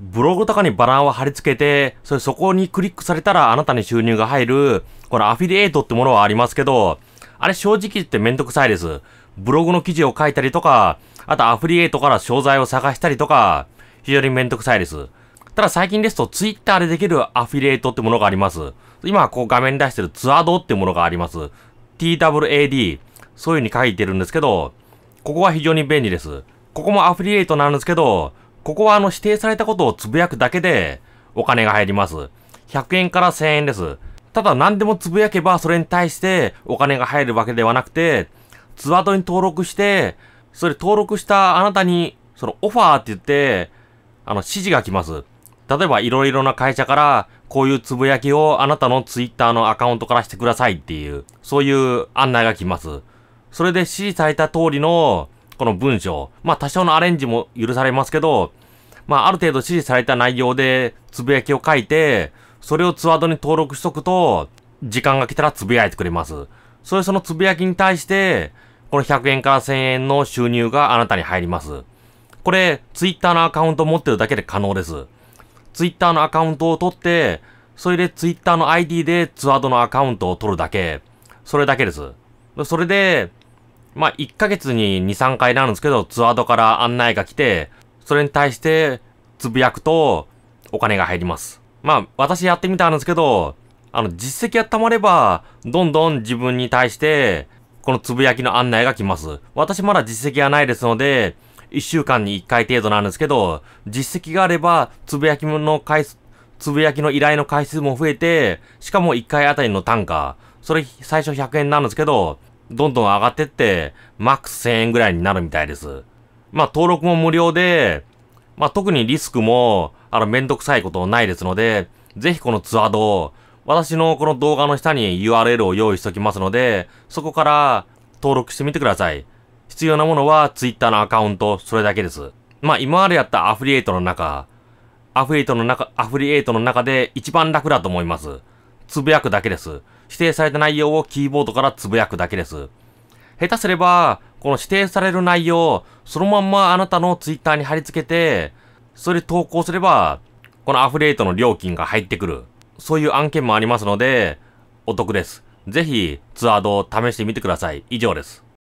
ブログとかにバナーを貼り付けて、それそこにクリックされたらあなたに収入が入る、このアフィリエイトってものはありますけど、あれ正直言ってめんどくさいです。ブログの記事を書いたりとか、あとアフィリエイトから商材を探したりとか、非常にめんどくさいです。ただ最近ですと Twitter でできるアフィリエイトってものがあります。今こう画面に出してるツアードってものがあります。TWAD。そういう風に書いてるんですけど、ここは非常に便利です。ここもアフィリエイトなんですけど、ここはあの指定されたことをつぶやくだけでお金が入ります。100円から1000円です。ただ何でもつぶやけばそれに対してお金が入るわけではなくて、ツワードに登録して、それ登録したあなたに、そのオファーって言って、あの指示が来ます。例えばいろいろな会社からこういうつぶやきをあなたのツイッターのアカウントからしてくださいっていう、そういう案内が来ます。それで指示された通りのこの文章、まあ多少のアレンジも許されますけど、まあ、ある程度指示された内容で、つぶやきを書いて、それをツワードに登録しとくと、時間が来たらつぶやいてくれます。それそのつぶやきに対して、この100円から1000円の収入があなたに入ります。これ、ツイッターのアカウントを持ってるだけで可能です。ツイッターのアカウントを取って、それでツイッターの ID でツワードのアカウントを取るだけ。それだけです。それで、まあ、1ヶ月に2、3回なんですけど、ツワードから案内が来て、それに対してつぶやくとお金が入ります。まあ、私やってみたんですけど、あの、実績が溜まれば、どんどん自分に対して、このつぶやきの案内が来ます。私まだ実績がないですので、1週間に1回程度なんですけど、実績があれば、つぶやきの回数、つぶやきの依頼の回数も増えて、しかも1回あたりの単価、それ最初100円なんですけど、どんどん上がってって、マックス1000円ぐらいになるみたいです。まあ、登録も無料で、まあ、特にリスクも、あの、めんどくさいことないですので、ぜひこのツアード、私のこの動画の下に URL を用意しておきますので、そこから登録してみてください。必要なものは Twitter のアカウント、それだけです。まあ、今までやったアフリエイトの中、アフリエイトの中、アフリエイトの中で一番楽だと思います。つぶやくだけです。指定された内容をキーボードからつぶやくだけです。下手すれば、この指定される内容をそのまんまあなたのツイッターに貼り付けて、それ投稿すれば、このアフレートの料金が入ってくる。そういう案件もありますので、お得です。ぜひツアードを試してみてください。以上です。